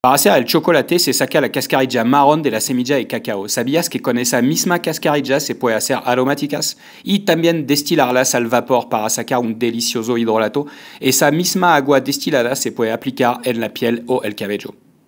Para el chocolate se saca la cascarilla marron de la semilla de cacao. ¿Sabías que con esa misma cascarilla se puede hacer aromáticas? Y también destilarlas al vapor para sacar un delicioso hidrolato. sa misma agua destilada se puede aplicar en la piel o el cabello.